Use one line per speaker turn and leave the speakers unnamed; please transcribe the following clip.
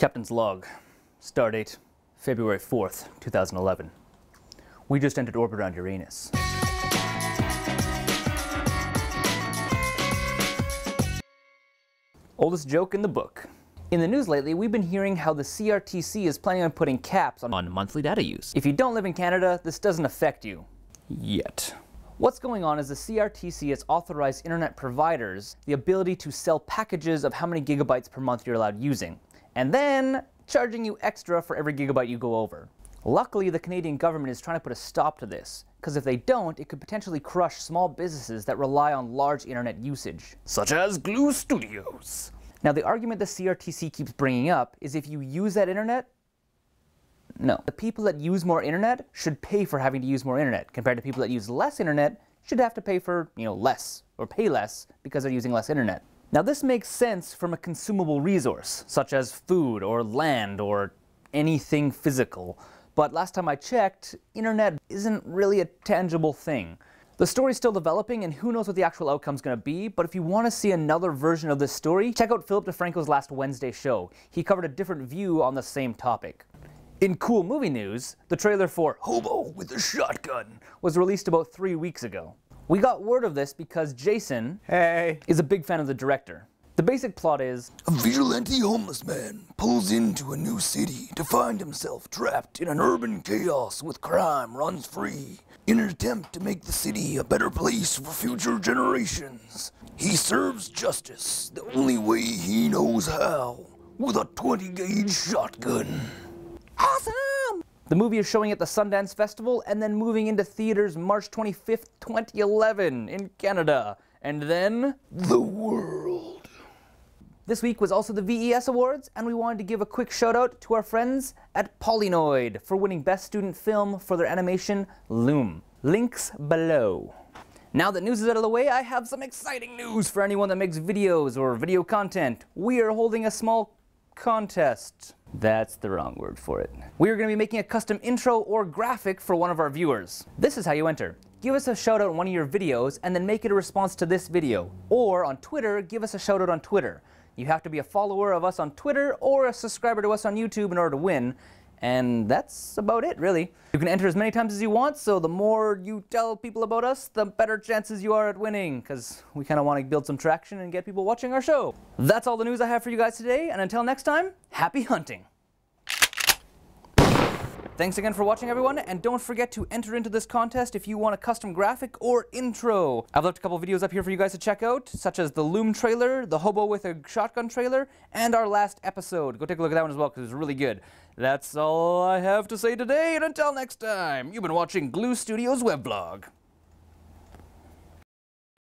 Captain's log, stardate February 4th, 2011. We just entered orbit around Uranus. Oldest joke in the book. In the news lately, we've been hearing how the CRTC is planning on putting caps on, on monthly data use. If you don't live in Canada, this doesn't affect you. Yet. What's going on is the CRTC has authorized internet providers the ability to sell packages of how many gigabytes per month you're allowed using and then charging you extra for every gigabyte you go over. Luckily, the Canadian government is trying to put a stop to this, because if they don't, it could potentially crush small businesses that rely on large internet usage. Such as Glue Studios. Now, the argument the CRTC keeps bringing up is if you use that internet, no. The people that use more internet should pay for having to use more internet, compared to people that use less internet should have to pay for, you know, less, or pay less, because they're using less internet. Now this makes sense from a consumable resource, such as food or land or anything physical. But last time I checked, internet isn't really a tangible thing. The story's still developing and who knows what the actual outcome's gonna be, but if you wanna see another version of this story, check out Philip DeFranco's last Wednesday show. He covered a different view on the same topic. In cool movie news, the trailer for Hobo with a Shotgun was released about three weeks ago. We got word of this because Jason hey. is a big fan of the director. The basic plot is A vigilante homeless man pulls into a new city to find himself trapped in an urban chaos with crime runs free. In an attempt to make the city a better place for future generations, he serves justice the only way he knows how with a 20 gauge shotgun. The movie is showing at the Sundance Festival and then moving into theaters March 25th, 2011 in Canada. And then, the world. This week was also the VES Awards, and we wanted to give a quick shout out to our friends at Polynoid for winning Best Student Film for their animation Loom. Links below. Now that news is out of the way, I have some exciting news for anyone that makes videos or video content. We are holding a small contest. That's the wrong word for it. We are going to be making a custom intro or graphic for one of our viewers. This is how you enter. Give us a shout out in one of your videos and then make it a response to this video. Or on Twitter, give us a shout out on Twitter. You have to be a follower of us on Twitter or a subscriber to us on YouTube in order to win. And that's about it, really. You can enter as many times as you want, so the more you tell people about us, the better chances you are at winning, because we kind of want to build some traction and get people watching our show. That's all the news I have for you guys today, and until next time, happy hunting! Thanks again for watching everyone, and don't forget to enter into this contest if you want a custom graphic or intro. I've left a couple videos up here for you guys to check out, such as the Loom trailer, the Hobo with a Shotgun trailer, and our last episode. Go take a look at that one as well, because it's really good. That's all I have to say today, and until next time, you've been watching Glue Studios Weblog.